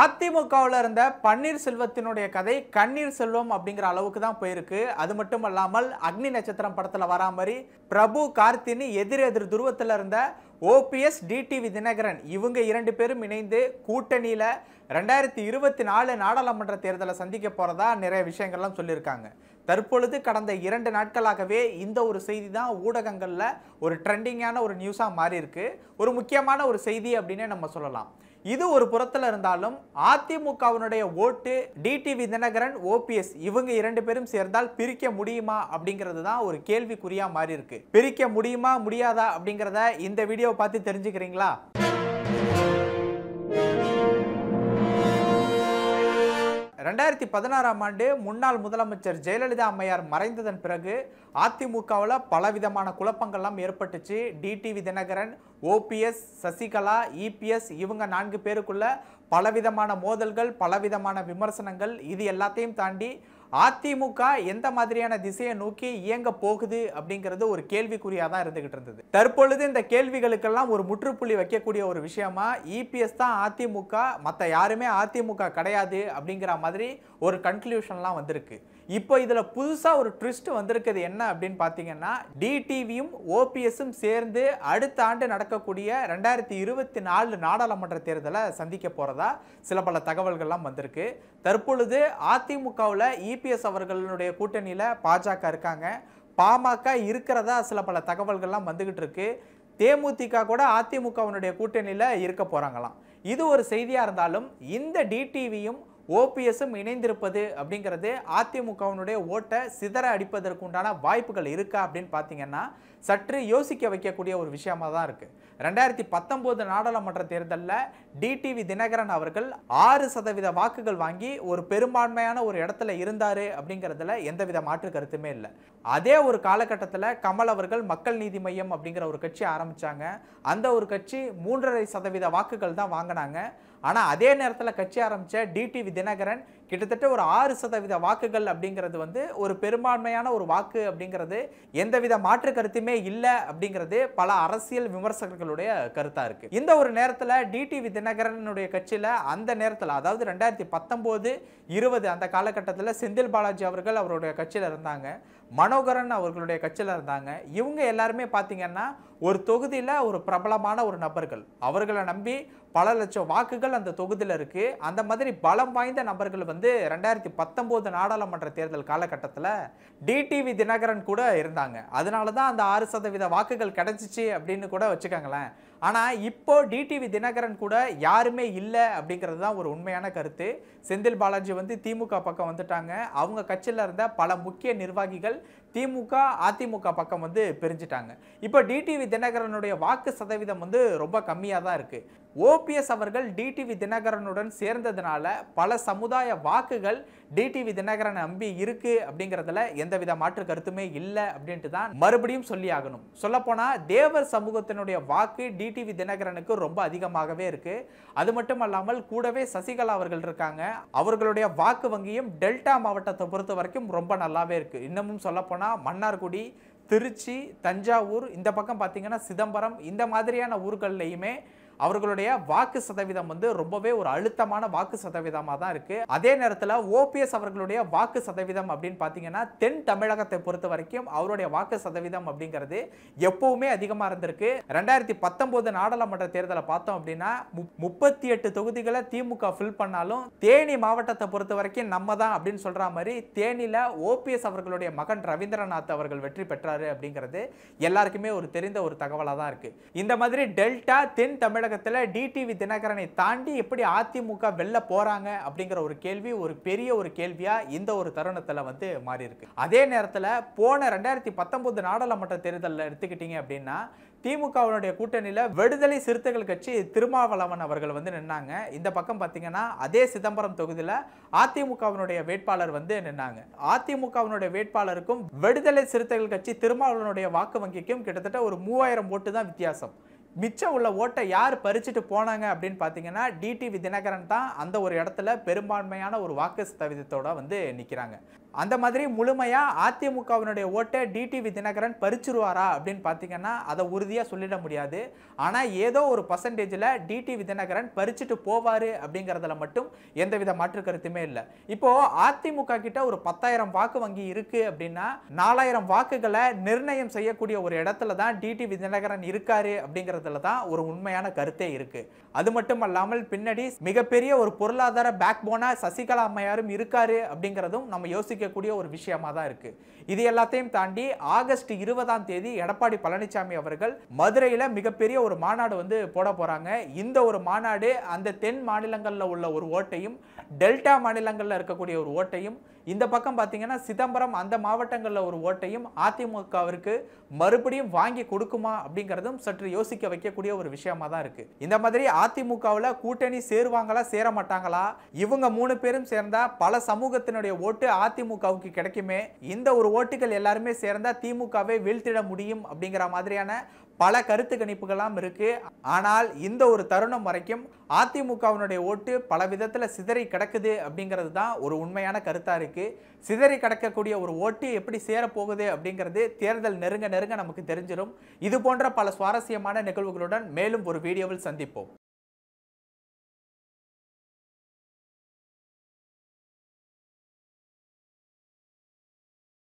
அதிமுகவில் இருந்த பன்னீர் செல்வத்தினுடைய கதை கண்ணீர் செல்வம் அப்படிங்கிற அளவுக்கு தான் போயிருக்கு அது மட்டும் இல்லாமல் அக்னி நட்சத்திரம் படத்தில் வரா மாதிரி பிரபு கார்த்தினி எதிர் எதிர் துருவத்தில் இருந்த ஓபிஎஸ் டிடிவி தினகரன் இவங்க இரண்டு பேரும் இணைந்து கூட்டணியில் ரெண்டாயிரத்தி இருபத்தி நாலு நாடாளுமன்ற தேர்தலை சந்திக்க போகிறதா நிறைய விஷயங்கள்லாம் சொல்லியிருக்காங்க தற்பொழுது கடந்த இரண்டு நாட்களாகவே இந்த ஒரு செய்தி தான் ஊடகங்களில் ஒரு ட்ரெண்டிங்கான ஒரு நியூஸாக மாறி ஒரு முக்கியமான ஒரு செய்தி அப்படின்னே நம்ம சொல்லலாம் இது ஒரு புறத்தில் இருந்தாலும் அதிமுகவினுடைய ஓட்டு டிடிவி தினகரன் ஓபிஎஸ் இவங்க இரண்டு பேரும் சேர்ந்தால் பிரிக்க முடியுமா அப்படிங்கிறது தான் ஒரு கேள்விக்குறியா மாறி இருக்கு பிரிக்க முடியுமா முடியாதா அப்படிங்கிறத இந்த வீடியோ பார்த்து தெரிஞ்சுக்கிறீங்களா ரெண்டாயிரத்தி பதினாறாம் ஆண்டு முன்னாள் முதலமைச்சர் ஜெயலலிதா அம்மையார் மறைந்ததன் பிறகு அதிமுகவில் பலவிதமான குழப்பங்கள்லாம் ஏற்பட்டுச்சு TTV Dhinakaran OPS Sasikala EPS இவங்க நான்கு பேருக்குள்ள பலவிதமான மோதல்கள் பலவிதமான விமர்சனங்கள் இது எல்லாத்தையும் தாண்டி அதிமுக எந்த மாதிரியான திசையை நோக்கி இயங்க போகுது அப்படிங்கிறது ஒரு கேள்விக்குறியாக தான் இருந்துகிட்டு இருந்தது தற்பொழுது இந்த கேள்விகளுக்கெல்லாம் ஒரு முற்றுப்புள்ளி வைக்கக்கூடிய ஒரு விஷயமா இபிஎஸ் தான் அதிமுக மற்ற யாருமே அதிமுக கிடையாது அப்படிங்கிற மாதிரி ஒரு கன்க்ளூஷன்லாம் வந்திருக்கு இப்போ இதில் புதுசாக ஒரு ட்விஸ்ட் வந்திருக்குது என்ன அப்படின்னு பார்த்தீங்கன்னா டிடிவியும் ஓபிஎஸும் சேர்ந்து அடுத்த ஆண்டு நடக்கக்கூடிய ரெண்டாயிரத்தி இருபத்தி நாலு நாடாளுமன்ற தேர்தலை சந்திக்க போகிறதா சில பல தகவல்கள்லாம் வந்திருக்கு தற்பொழுது அதிமுகவில் இபி இபிஎஸ் அவர்களுடைய கூட்டணியில் பாஜக இருக்காங்க பாமக இருக்கிறதா சில பல தகவல்கள்லாம் வந்துக்கிட்டு இருக்கு தேமுதிக கூட அதிமுகவினுடைய கூட்டணியில் இருக்க போகிறாங்களாம் இது ஒரு செய்தியாக இருந்தாலும் இந்த டிடிவியும் ஓபிஎஸும் இணைந்திருப்பது அப்படிங்கிறது அதிமுகவினுடைய ஓட்டை சிதற அடிப்பதற்குண்டான வாய்ப்புகள் இருக்கா அப்படின்னு பார்த்தீங்கன்னா சற்று யோசிக்க வைக்கக்கூடிய ஒரு விஷயமாக தான் இருக்குது ரெண்டாயிரத்தி பத்தொம்போது நாடாளுமன்ற தேர்தலில் டிடிவி தினகரன் அவர்கள் ஆறு சதவீத வாக்குகள் வாங்கி ஒரு பெரும்பான்மையான ஒரு இடத்துல இருந்தார் அப்படிங்கிறதுல எந்தவித மாற்று கருத்துமே இல்லை அதே ஒரு காலகட்டத்தில் கமல் அவர்கள் மக்கள் நீதி மையம் அப்படிங்கிற ஒரு கட்சி ஆரம்பித்தாங்க அந்த ஒரு கட்சி மூன்றரை சதவீத வாக்குகள் தான் வாங்கினாங்க ஆனால் அதே நேரத்தில் கட்சி ஆரம்பித்த டிடிவி தினகரன் கிட்டத்தட்ட ஒரு ஆறு சதவீத வாக்குகள் அப்படிங்கிறது வந்து ஒரு பெரும்பான்மையான ஒரு வாக்கு அப்படிங்கிறது எந்தவித மாற்று கருத்துமே இல்லை அப்படிங்கிறது பல அரசியல் விமர்சகர்களுடைய கருத்தாக இருக்குது இந்த ஒரு நேரத்தில் டிடிவி தினகரனுடைய கட்சியில் அந்த நேரத்தில் அதாவது ரெண்டாயிரத்தி பத்தொம்போது இருபது அந்த காலகட்டத்தில் செந்தில் பாலாஜி அவர்கள் அவருடைய கட்சியில் இருந்தாங்க மனோகரன் அவர்களுடைய கட்சியில் இருந்தாங்க இவங்க எல்லாருமே பார்த்தீங்கன்னா ஒரு தொகுதியில் ஒரு பிரபலமான ஒரு நபர்கள் அவர்களை நம்பி பல லட்சம் வாக்குகள் அந்த தொகுதியில் இருக்குது அந்த மாதிரி பலம் வாய்ந்த நபர்கள் வந்து ரெண்டாயிரத்தி பத்தொம்போது நாடாளுமன்ற தேர்தல் காலகட்டத்தில் டிடிவி தினகரன் கூட இருந்தாங்க அதனால தான் அந்த ஆறு சதவீத வாக்குகள் கிடச்சிச்சு அப்படின்னு கூட வச்சுக்கோங்களேன் ஆனால் இப்போ டிடிவி தினகரன் கூட யாருமே இல்லை அப்படிங்கிறது தான் ஒரு உண்மையான கருத்து செந்தில் பாலாஜி வந்து திமுக பக்கம் வந்துட்டாங்க அவங்க கட்சியில் இருந்த பல முக்கிய நிர்வாகிகள் திமுக அதிமுக பக்கம் வந்து பிரிஞ்சிட்டாங்க இப்போ டிடிவி தினகரனுடைய வாக்கு சதவீதம் வந்து ரொம்ப கம்மியாக தான் இருக்குது ஓபிஎஸ் அவர்கள் டிடிவி தினகரனுடன் சேர்ந்ததுனால பல சமுதாய வாக்குகள் டிடிவி தினகரன் நம்பி இருக்குது அப்படிங்கிறதுல எந்தவித மாற்று கருத்துமே இல்லை அப்படின்ட்டு தான் மறுபடியும் சொல்லி ஆகணும் சொல்லப்போனால் தேவர் சமூகத்தினுடைய வாக்கு டி டிடிவி தினகரனுக்கு ரொம்ப அதிகமாகவே இருக்குது அது மட்டும் கூடவே சசிகலா அவர்கள் இருக்காங்க அவர்களுடைய வாக்கு வங்கியும் டெல்டா மாவட்டத்தை பொறுத்த வரைக்கும் ரொம்ப நல்லாவே இருக்குது இன்னமும் சொல்லப்போனால் மன்னார்குடி திருச்சி தஞ்சாவூர் இந்த பக்கம் பார்த்தீங்கன்னா சிதம்பரம் இந்த மாதிரியான ஊர்கள்லையுமே அவர்களுடைய வாக்கு சதவீதம் வந்து ரொம்பவே ஒரு அழுத்தமான வாக்கு சதவீதமாக தான் இருக்கு அதே நேரத்தில் ஓபிஎஸ் அவர்களுடைய வாக்கு சதவீதம் அப்படின்னு பார்த்தீங்கன்னா தென் தமிழகத்தை பொறுத்த வரைக்கும் அவருடைய வாக்கு சதவீதம் அப்படிங்கிறது எப்பவுமே அதிகமாக இருந்திருக்கு ரெண்டாயிரத்தி பத்தொன்பது நாடாளுமன்ற தேர்தலை பார்த்தோம் அப்படின்னா முப்பத்தி எட்டு தொகுதிகளை திமுக ஃபில் பண்ணாலும் தேனி மாவட்டத்தை பொறுத்த வரைக்கும் நம்ம தான் அப்படின்னு சொல்ற மாதிரி தேனியில் ஓபிஎஸ் அவர்களுடைய மகன் ரவீந்திரநாத் அவர்கள் வெற்றி பெற்றாரு அப்படிங்கிறது எல்லாருக்குமே ஒரு தெரிந்த ஒரு தகவலாக தான் இருக்கு இந்த மாதிரி டெல்டா தென் தமிழக தமிழகத்தில் டிடிவி தினகரனை தாண்டி எப்படி அதிமுக வெளில போகிறாங்க அப்படிங்கிற ஒரு கேள்வி ஒரு பெரிய ஒரு கேள்வியாக இந்த ஒரு தருணத்தில் வந்து மாறி இருக்கு அதே நேரத்தில் போன ரெண்டாயிரத்தி பத்தொன்பது நாடாளுமன்ற தேர்தலில் எடுத்துக்கிட்டீங்க அப்படின்னா திமுகவினுடைய கூட்டணியில் விடுதலை சிறுத்தைகள் கட்சி திருமாவளவன் அவர்கள் வந்து நின்னாங்க இந்த பக்கம் பார்த்தீங்கன்னா அதே சிதம்பரம் தொகுதியில் அதிமுகவினுடைய வேட்பாளர் வந்து நின்னாங்க அதிமுகவினுடைய வேட்பாளருக்கும் விடுதலை சிறுத்தைகள் கட்சி திருமாவளவனுடைய வாக்கு வங்கிக்கும் கிட்டத்தட்ட ஒரு மூவாயிரம் ஓட்டு தான் வித்தியாசம் மிச்சம் உள்ள ஓட்டை யார் பறிச்சுட்டு போனாங்க அப்படின்னு பார்த்தீங்கன்னா டிடிவி தினகரன் தான் அந்த ஒரு இடத்துல பெரும்பான்மையான ஒரு வாக்கு சதவீதத்தோடு வந்து நிற்கிறாங்க அந்த மாதிரி முழுமையாக அதிமுகவினுடைய ஓட்டை டிடிவி தினகரன் பறிச்சிருவாரா அப்படின்னு பார்த்தீங்கன்னா அதை உறுதியாக சொல்லிட முடியாது ஆனால் ஏதோ ஒரு பர்சன்டேஜில் டிடிவி தினகரன் பறிச்சுட்டு போவார் அப்படிங்கிறதுல மட்டும் எந்தவித மாற்று கருத்துமே இல்லை இப்போது அதிமுக கிட்ட ஒரு பத்தாயிரம் வாக்கு வங்கி இருக்குது அப்படின்னா நாலாயிரம் வாக்குகளை நிர்ணயம் செய்யக்கூடிய ஒரு இடத்துல தான் டிடிவி தினகரன் இருக்காரு அப்படிங்கிறது புத்தகத்தில் தான் ஒரு உண்மையான கருத்தே இருக்கு அது மட்டும் அல்லாமல் பின்னாடி மிகப்பெரிய ஒரு பொருளாதார பேக் போனா சசிகலா அம்மையாரும் இருக்காரு அப்படிங்கிறதும் நம்ம யோசிக்கக்கூடிய ஒரு விஷயமா தான் இருக்குது இது எல்லாத்தையும் தாண்டி ஆகஸ்ட் இருபதாம் தேதி எடப்பாடி பழனிசாமி அவர்கள் மதுரையில் மிகப்பெரிய ஒரு மாநாடு வந்து போட போறாங்க இந்த ஒரு மாநாடு அந்த தென் மாநிலங்களில் உள்ள ஒரு ஓட்டையும் டெல்டா மாநிலங்களில் இருக்கக்கூடிய ஒரு ஓட்டையும் இந்த பக்கம் பார்த்தீங்கன்னா சிதம்பரம் அந்த மாவட்டங்களில் ஒரு ஓட்டையும் அதிமுகவிற்கு மறுபடியும் வாங்கி கொடுக்குமா அப்படிங்கிறதும் சற்று யோசிக்க வைக்கக்கூடிய ஒரு விஷயமா தான் இருக்கு இந்த மாதிரி அதிமுகவில் கூட்டணி சேருவாங்களா சேர மாட்டாங்களா இவங்க மூணு பேரும் சேர்ந்தா பல சமூகத்தினுடைய ஓட்டு அதிமுகவுக்கு கிடைக்குமே இந்த ஒரு ஓட்டுகள் எல்லாருமே சேர்ந்தா திமுகவை வீழ்த்திட முடியும் அப்படிங்கிற மாதிரியான பல கருத்து கணிப்புகள்லாம் இருக்குது ஆனால் இந்த ஒரு தருணம் வரைக்கும் அதிமுகவினுடைய ஓட்டு பல விதத்தில் சிதறி கிடக்குது அப்படிங்கிறது தான் ஒரு உண்மையான கருத்தாக இருக்குது சிதறி கிடக்கக்கூடிய ஒரு ஓட்டு எப்படி சேரப்போகுது அப்படிங்கிறது தேர்தல் நெருங்க நெருங்க நமக்கு தெரிஞ்சிடும் இது போன்ற பல சுவாரஸ்யமான நிகழ்வுகளுடன் மேலும் ஒரு வீடியோவில் சந்திப்போம்